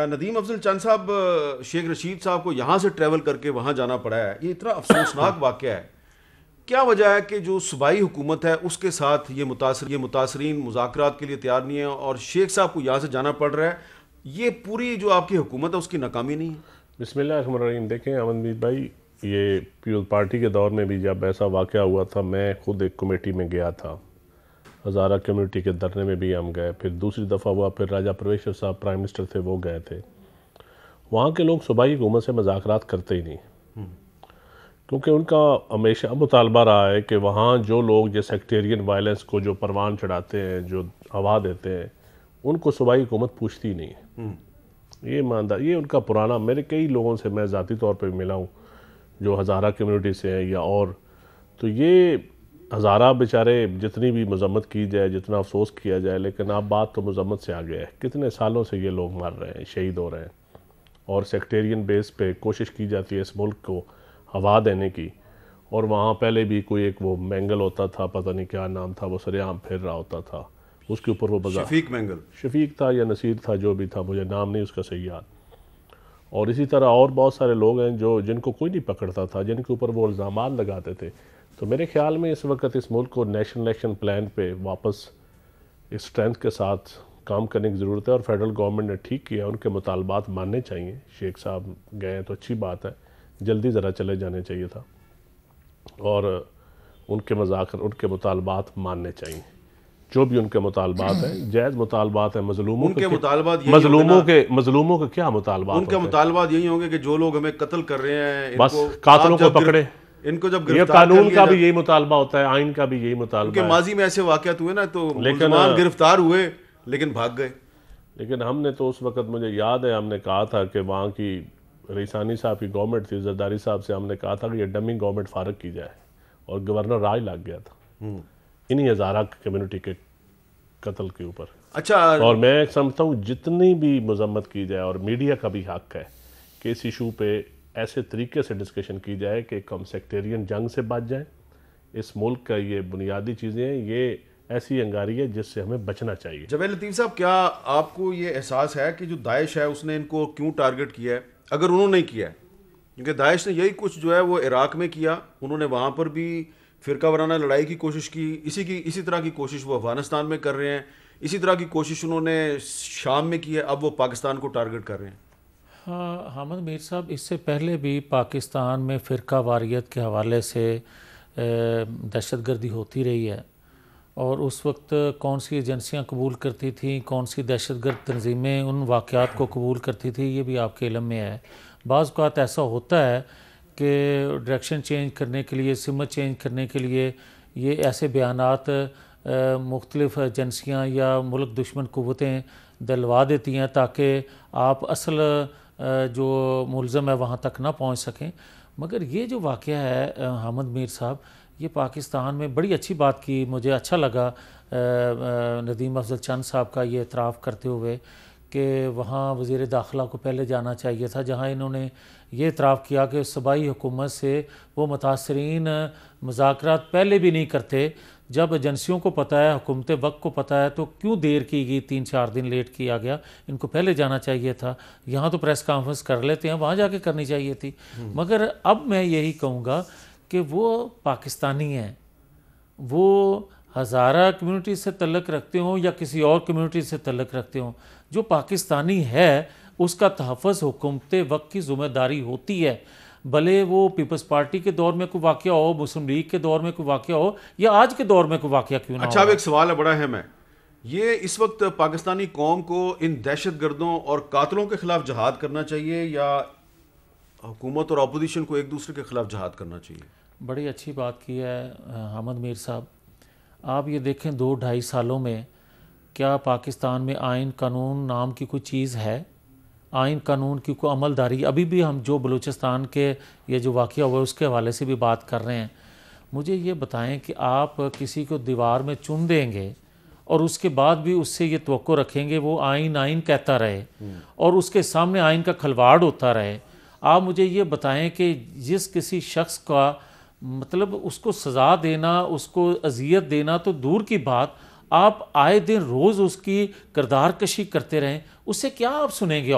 नदीम अफजल चंद साहब शेख रशीद साहब को यहाँ से ट्रेवल करके वहाँ जाना पड़ा है ये इतना अफसोसनाक वाक़ है क्या वजह है कि जो सूबाई हुकूमत है उसके साथ ये मुतासर ये मुतासरीन मुजाकर के लिए तैयार नहीं है और शेख साहब को यहाँ से जाना पड़ रहा है ये पूरी जो आपकी हुकूमत है उसकी नाकामी नहीं है बिसमीम देखें अमनदीप भाई ये पीपल पार्टी के दौर में भी जब ऐसा वाक़ हुआ था मैं खुद एक कमेटी में गया था हज़ारा कम्युनिटी के धरने में भी हम गए फिर दूसरी दफ़ा हुआ फिर राजा परवेश्वर साहब प्राइम मिनिस्टर थे वो गए थे वहाँ के लोग सूबाई हुकूमत से मजाक करते ही नहीं हम्म। क्योंकि उनका हमेशा मुतालबा रहा है कि वहाँ जो लोग जो सेक्टेरियन वायलेंस को जो परवान चढ़ाते हैं जो हवा देते हैं उनको सूबाई हुकूमत पूछती नहीं है हम्म। ये ईमानदार ये उनका पुराना मेरे कई लोगों से मैं ज़ाती तौर पर मिला हूँ जो हज़ारा कम्यूनिटी से हैं या और तो ये हज़ारा बेचारे जितनी भी मजम्मत की जाए जितना अफसोस किया जाए लेकिन अब बात तो मजम्मत से आ गया है कितने सालों से ये लोग मर रहे हैं शहीद हो रहे हैं और सेक्टेरियन बेस पे कोशिश की जाती है इस मुल्क को हवा देने की और वहाँ पहले भी कोई एक वो मैंगल होता था पता नहीं क्या नाम था वो सरेआम फिर रहा होता था उसके ऊपर वो बजा शफीक मैंगल शफीक था या नसीर था जो भी था मुझे नाम नहीं उसका सही याद और इसी तरह और बहुत सारे लोग हैं जो जिनको कोई नहीं पकड़ता था जिनके ऊपर वो इल्ज़ाम लगाते थे तो मेरे ख्याल में इस वक्त इस मुल्क को नेशनल एक्शन प्लान पे वापस इस स्ट्रेंथ के साथ काम करने की ज़रूरत है और फेडरल गवर्नमेंट ने ठीक किया उनके मुतालबात मानने चाहिए शेख साहब गए हैं तो अच्छी बात है जल्दी ज़रा चले जाने चाहिए था और उनके मजाक उनके मुतालबात मानने चाहिए जो भी उनके मुतालबात हैं जायज़ मुतालबात हैं मजलूमों के मुतालबात मजलूमों के मजलूमों के क्या मुतालबात उनके मुतालबात यही होंगे कि जो लोग हमें कत्ल कर रहे हैं बस कातलों को पकड़े इनको जब गिरफ्तार कानून का भी यही मुतालबा होता है आइन का भी यही मुतालबा माजी में ऐसे वाकत हुए ना तो लेकिन गिरफ्तार हुए लेकिन भाग गए लेकिन हमने तो उस वक्त मुझे याद है हमने कहा था कि वहाँ की रईसानी साहब की गवर्नमेंट थी जरदारी साहब से हमने कहा था कि यह डमिंग गवर्नमेंट फारग की जाए और गवर्नर राय लग गया था हम्म। इन्हीं हज़ारा कम्युनिटी के कत्ल के ऊपर अच्छा और मैं समझता हूँ जितनी भी मजम्मत की जाए और मीडिया का भी हक है कि इस इशू पे ऐसे तरीके से डिस्कशन की जाए कि हम सेक्टेरियन जंग से बच जाएं इस मुल्क का ये बुनियादी चीज़ें ये ऐसी अंगारी है जिससे हमें बचना चाहिए जवेद लतीफ़ साहब क्या आपको ये एहसास है कि जो दाइश है उसने इनको क्यों टारगेट किया है अगर उन्होंने किया है क्योंकि दाइश ने यही कुछ जो है वो इराक़ में किया उन्होंने वहाँ पर भी फ़िरका वराना लड़ाई की कोशिश की इसी की इसी तरह की कोशिश वो अफ़गानिस्तान में कर रहे हैं इसी तरह की कोशिश उन्होंने शाम में की है अब वो पाकिस्तान को टारगेट कर रहे हैं हाँ हमद मीर साहब इससे पहले भी पाकिस्तान में फ़िरका वारियत के हवाले से दहशत गर्दी होती रही है और उस वक्त कौन सी एजेंसियां कबूल करती थीं कौन सी दहशत गर्द तनजीमें उन वाक़ात को कबूल करती थी ये भी आपके इलम में है बाज़ ऐसा होता है कि डायरेक्शन चेंज करने के लिए सिमत चेंज करने के लिए ये ऐसे बयान मुख्तलफ़ एजेंसियाँ या मुल्क दुश्मन कुतें दिलवा देती हैं ताकि आप असल जो मुलम है वहाँ तक ना पहुँच सकें मगर ये जो वाक़ है हामद मीर साहब ये पाकिस्तान में बड़ी अच्छी बात की मुझे अच्छा लगा नदीम अफजल चंद साहब का ये एतराफ़ करते हुए कि वहाँ वज़ी दाखिला को पहले जाना चाहिए था जहाँ इन्होंने ये इतराफ़ किया कि सूबाई हुकूमत से वो मुतासरीन मुजाकर पहले भी नहीं करते जब एजेंसीयों को पता है हुकूमत वक्त को पता है तो क्यों देर की गई तीन चार दिन लेट किया गया इनको पहले जाना चाहिए था यहाँ तो प्रेस कॉन्फ्रेंस कर लेते हैं वहाँ जाके करनी चाहिए थी हम्म। मगर अब मैं यही कहूँगा कि वो पाकिस्तानी हैं वो हज़ारा कम्युनिटी से तलक रखते हों या किसी और कम्युनिटी से तलक रखते हों जो पाकिस्तानी है उसका तहफ़ हुकूमत वक्त की ज़िम्मेदारी होती है भले वो पीपल्स पार्टी के दौर में कोई वाक़ हो मुस्लिम लीग के दौर में कोई वाक़ हो या आज के दौर में कोई वाक़ क्यों ना अच्छा अब एक सवाल है बड़ा है मैं ये इस वक्त पाकिस्तानी कौम को इन दहशत गर्दों और कातलों के ख़िलाफ़ जहाद करना चाहिए या हुकूमत और अपोजिशन को एक दूसरे के ख़िलाफ़ जहाद करना चाहिए बड़ी अच्छी बात की है हमद मीर साहब आप ये देखें दो ढाई सालों में क्या पाकिस्तान में आइन कानून नाम की कोई चीज़ है आइन कानून की कोई अमलदारी अभी भी हम जो बलूचिस्तान के ये जो वाक़ हुआ उसके हवाले से भी बात कर रहे हैं मुझे ये बताएं कि आप किसी को दीवार में चुन देंगे और उसके बाद भी उससे ये तो रखेंगे वो आइन आइन कहता रहे और उसके सामने आइन का खलवाड़ होता रहे आप मुझे ये बताएं कि जिस किसी शख्स का मतलब उसको सज़ा देना उसको अजियत देना तो दूर की बात आप आए दिन रोज़ उसकी करदार कशी करते रहें उससे क्या आप सुनेंगे